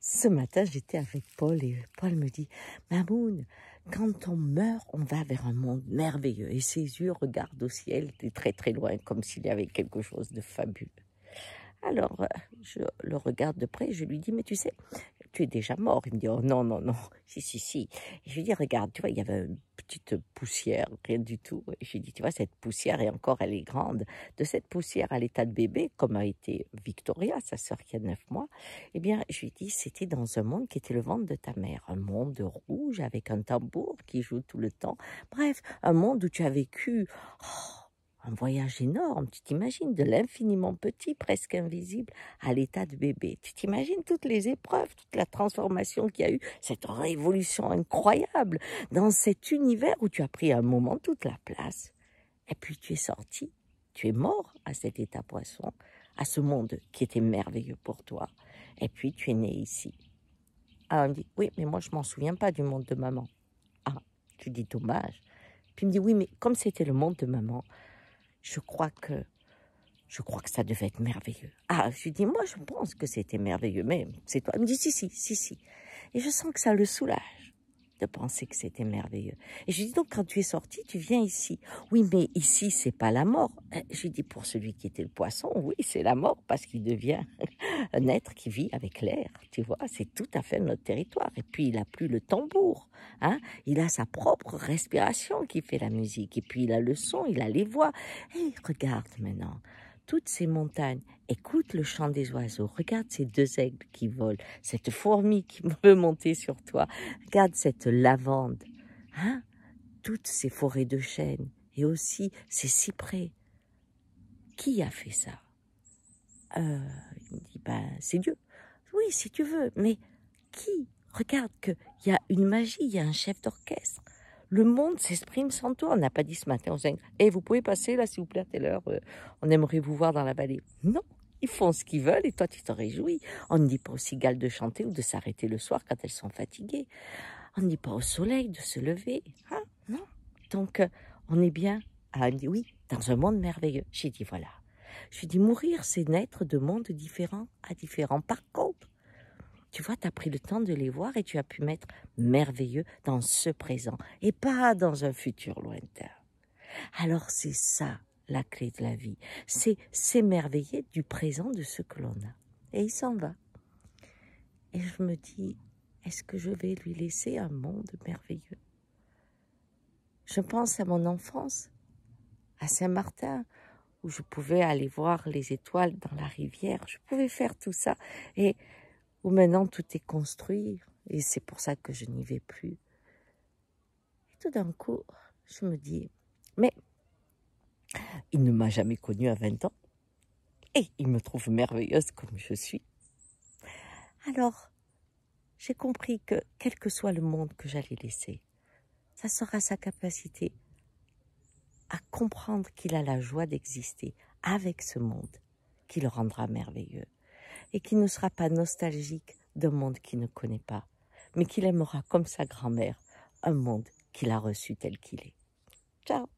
Ce matin, j'étais avec Paul et euh, Paul me dit, Mamoun, quand on meurt, on va vers un monde merveilleux. Et ses yeux regardent au ciel très très loin, comme s'il y avait quelque chose de fabuleux. Alors, euh, je le regarde de près et je lui dis, mais tu sais, tu es déjà mort. Il me dit, oh non, non, non, si, si, si. je lui dis, regarde, tu vois, il y avait une petite poussière, rien du tout. je lui dis, tu vois, cette poussière, et encore, elle est grande. De cette poussière à l'état de bébé, comme a été Victoria, sa sœur qui a neuf mois, eh bien, je lui dis, c'était dans un monde qui était le ventre de ta mère. Un monde rouge avec un tambour qui joue tout le temps. Bref, un monde où tu as vécu... Oh, un voyage énorme. Tu t'imagines de l'infiniment petit, presque invisible, à l'état de bébé. Tu t'imagines toutes les épreuves, toute la transformation qu'il y a eu, cette révolution incroyable dans cet univers où tu as pris un moment toute la place. Et puis tu es sorti, tu es mort à cet état poisson, à ce monde qui était merveilleux pour toi. Et puis tu es né ici. Ah, on me dit, oui, mais moi je m'en souviens pas du monde de maman. Ah, tu dis dommage. Puis il me dit, oui, mais comme c'était le monde de maman, je crois que je crois que ça devait être merveilleux. Ah, je lui dis, moi, je pense que c'était merveilleux, mais c'est toi. Il me dit, si, si, si, si. Et je sens que ça le soulage de penser que c'était merveilleux. Et je lui dis donc quand tu es sorti, tu viens ici. Oui, mais ici c'est pas la mort. Euh, j'ai dit, pour celui qui était le poisson, oui, c'est la mort parce qu'il devient un être qui vit avec l'air. Tu vois, c'est tout à fait notre territoire. Et puis il a plus le tambour, hein. Il a sa propre respiration qui fait la musique. Et puis il a le son, il a les voix. Et regarde maintenant toutes ces montagnes. Écoute le chant des oiseaux. Regarde ces deux aigles qui volent, cette fourmi qui veut monter sur toi. Regarde cette lavande. Hein toutes ces forêts de chênes et aussi ces cyprès. Qui a fait ça euh, Il me dit, ben, c'est Dieu. Oui, si tu veux, mais qui Regarde qu'il y a une magie, il y a un chef d'orchestre. Le monde s'exprime sans toi. On n'a pas dit ce matin aux Anglais, eh, vous pouvez passer là, s'il vous plaît, à telle heure, euh, on aimerait vous voir dans la vallée. Non, ils font ce qu'ils veulent et toi, tu t'en réjouis. On ne dit pas aux cigales de chanter ou de s'arrêter le soir quand elles sont fatiguées. On ne dit pas au soleil de se lever. Hein non. Donc, euh, on est bien. Ah, oui, dans un monde merveilleux. J'ai dit voilà. Je dit, mourir, c'est naître de mondes différents à différents. Par contre, tu vois, tu as pris le temps de les voir et tu as pu mettre merveilleux dans ce présent et pas dans un futur lointain. Alors c'est ça la clé de la vie, c'est s'émerveiller du présent de ce que l'on a. Et il s'en va. Et je me dis, est-ce que je vais lui laisser un monde merveilleux Je pense à mon enfance, à Saint-Martin, où je pouvais aller voir les étoiles dans la rivière, je pouvais faire tout ça. Et où maintenant tout est construit, et c'est pour ça que je n'y vais plus. Et tout d'un coup, je me dis, mais il ne m'a jamais connue à 20 ans, et il me trouve merveilleuse comme je suis. Alors, j'ai compris que quel que soit le monde que j'allais laisser, ça sera sa capacité à comprendre qu'il a la joie d'exister avec ce monde qui le rendra merveilleux et qui ne sera pas nostalgique d'un monde qu'il ne connaît pas, mais qu'il aimera comme sa grand-mère, un monde qu'il a reçu tel qu'il est. Ciao